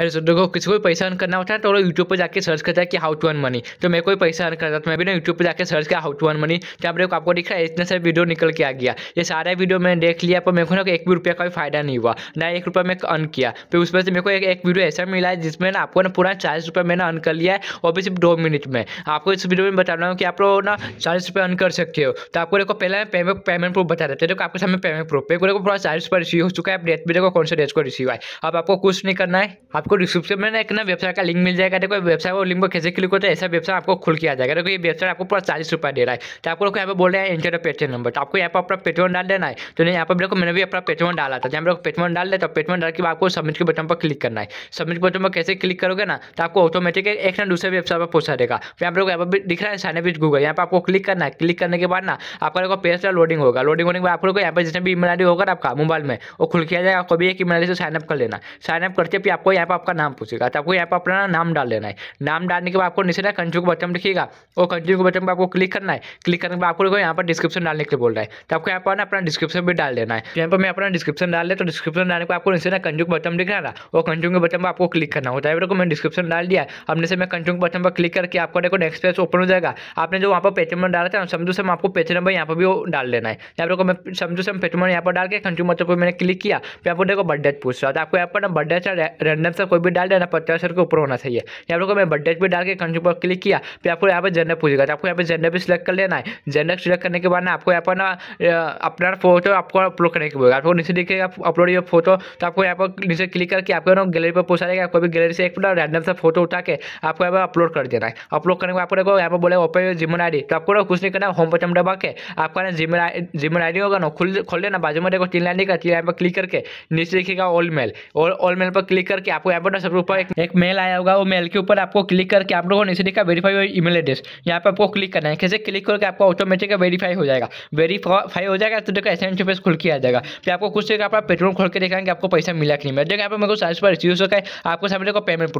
अरे सुनो तो देखो किसी को पैसा अर्न करना होता है तो वो यूट्यूब पर जाकर सर्च करता है कि हाउ टू अर्न मनी तो मेरे को पैसा अर्न करता तो मैं भी ना यूट्यूब पर जाकर सर्च किया हाउ टू अर्न मनी तो आप देखो आपको दिख रहा है इतने सारे वीडियो निकल के आ गया ये सारे वीडियो मैंने देख लिया पर मेरे को ना एक भी रुपया का भी फायदा नहीं हुआ ना एक रुपया मैं अर्न किया फिर तो उसमें से मेरे को एक वीडियो ऐसा मिला है जिसमें ना आपको ना पूरा चालीस रुपये मैंने अर्न कर लिया है और भी सिर्फ दो मिनट में आपको इस वीडियो में बता रहा हूँ कि आप लोग ना चालीस रुपये अर्न कर सकते हो तो आपको देखो पहले पेमेंट पेमेंट प्रूफ बता देते तो देखो आपके सामने पेमेंट प्रूफ पे को देखो पूरा चालीस रुपये रिसीव हो चुका है आप डेट भी देखो कौन सा डेट को रिसीव है अब आपको कुछ नहीं करना है आप आपको डिस्क्रिप्शन में ना एक ना वेबसाइट का लिंक मिल जाएगा देखो वेबसाइट और लिंक को कैसे क्लिक होता है ऐसा वेबसाइट आपको खुल के आ जाएगा देखो ये वेबसाइट आपको पूरा चालीस रुपये दे रहा है तो आपको लोग यहाँ पर बोल रहे हैं एंटर पेटीएम नंबर तो आपको यहाँ पर अपना पेटीएम डाल देना है तो यहाँ पर देखो मैंने भी अपना पेटीएम डाला था जहाँ लोग पेटीएम डाल देता तो पेट्रोल डाल के आपको सबमिट के बटन पर क्लिक करना है सबमिट बटन पर कैसे क्लिक करोगे ना तो आपको ऑटोमेटिक एक ना दूसरे वेबसाइट पर पहुंचा देगा फिर तो यहाँ पर यहाँ पर दिख रहा है साइन विज गूगल यहाँ पर आपको क्लिक करना है क्लिक करने के बाद ना आपका देखो पेज का लोडिंग होगा लोडिंग होने के बाद आप लोग यहाँ पर जितना भी ईमेल आई होगा आपका मोबाइल में वो खुल किया जाएगा कभी एक ईमेल आई से साइनअप कर लेना साइनअप करते भी आपको यहाँ पर आपका नाम पूछेगा तो आपको यहाँ पर अपना नाम डाल लेना है नाम डालने के बाद आपको नीचे ना कंटिन्यू का बटन लिखेगा वो कंजू के बटन पर आपको क्लिक करना है क्लिक करने के बाद आपको यहाँ पर डिस्क्रिप्शन डालने के लिए बोल रहा है तो आपको यहाँ पर ना अपना डिस्क्रिप्शन भी डाल देना है तो यहाँ पर मैं अपना डिस्क्रिप्शन डाल तो डिस्क्रिप्शन डालने के आपको नीचे ना कंटिन्यू बटन लिखना था वो कंजू के बटन पर आपको क्लिक करना होता है मैंने डिस्क्रिप्शन डाल दिया हमने से मैं कंजू के बटन पर क्लिक करके आपको देखो नेक्स्ट पेज ओपन हो जाएगा आपने जो वहाँ पर पेटीएम नंबर डाला था समझू से आपको पेटीएम नंबर यहाँ पर भी डाल लेना है यहाँ पर मैं समझो से पेटीएम यहाँ पर डाल के कंजू मतलब मैंने क्लिक किया फिर आपको देखो बर्थडेट पूछ रहा था आपको यहाँ पर ना बर्थडे रैंडम से का कोई भी डाल देना पचास के ऊपर होना चाहिए यहाँ पर मैं बर्थडे भी डाल के कंज्यूम पर क्लिक किया फिर आपको यहाँ पर जेंडर पूछेगा तो आपको यहाँ पर जेंडर भी सिलेक्ट कर लेना है जेंडर सिलेक्ट करने के बाद ना आपको यहाँ पर ना अपना फोटो आपको अपलोड करने की बोलेगा आपको नीचे दिखेगा अपलोड ये फोटो तो आपको यहाँ पर नीचे क्लिक करके आपको ना गैलरी पर पूछा जाएगा कोई भी गैलरी से एक रैंडम सा फोटो उठा के आपको यहाँ पर अपलोड कर देना है अपलोड करने के बाद आपको यहाँ पर बोले ओपन योर जीमेल आई तो आपको ना कुछ नहीं करना होम बटन डबा के आपका ना जीमेल जीमेल आई होगा ना खुल खोल लेना बाजू में देखो तीन लाइन का तीन लाइन पर क्लिक करके नीचे लिखेगा ऑल मेल ऑल मेल पर क्लिक करके आपको यहाँ पर सबसे ऊपर एक, एक मेल आया होगा वो मेल के ऊपर आपको क्लिक करके आप लोगों ने इसे वेरीफाई ई मेल एड्रेस यहाँ पर आपको क्लिक करना है कैसे क्लिक करके आपको ऑटोमेटिक वेरीफाई हो जाएगा वेरीफाई हो जाएगा तो देखो एस एन पेज खुल के आ जाएगा फिर आपको कुछ देखा आप पेट्रोल खोल के देखा कि आपको पैसा मिला कि नहीं मिला देखो यहाँ पर मेरे को सारे पर रिसीव होगा आपको सामने को पेमेंट प्रूफ